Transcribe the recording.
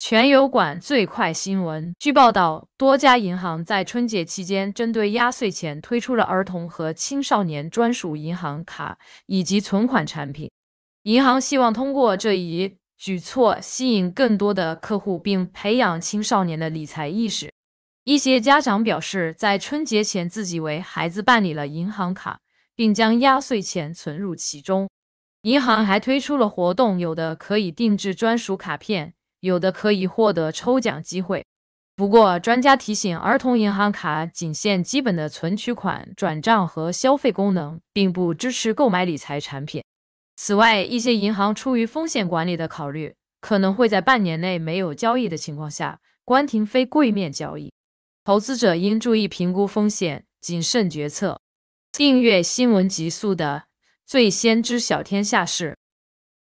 全油管最快新闻。据报道，多家银行在春节期间针对压岁钱推出了儿童和青少年专属银行卡以及存款产品。银行希望通过这一举措吸引更多的客户，并培养青少年的理财意识。一些家长表示，在春节前自己为孩子办理了银行卡，并将压岁钱存入其中。银行还推出了活动，有的可以定制专属卡片。有的可以获得抽奖机会，不过专家提醒，儿童银行卡仅限基本的存取款、转账和消费功能，并不支持购买理财产品。此外，一些银行出于风险管理的考虑，可能会在半年内没有交易的情况下关停非柜面交易。投资者应注意评估风险，谨慎决策。订阅新闻极速的，最先知晓天下事。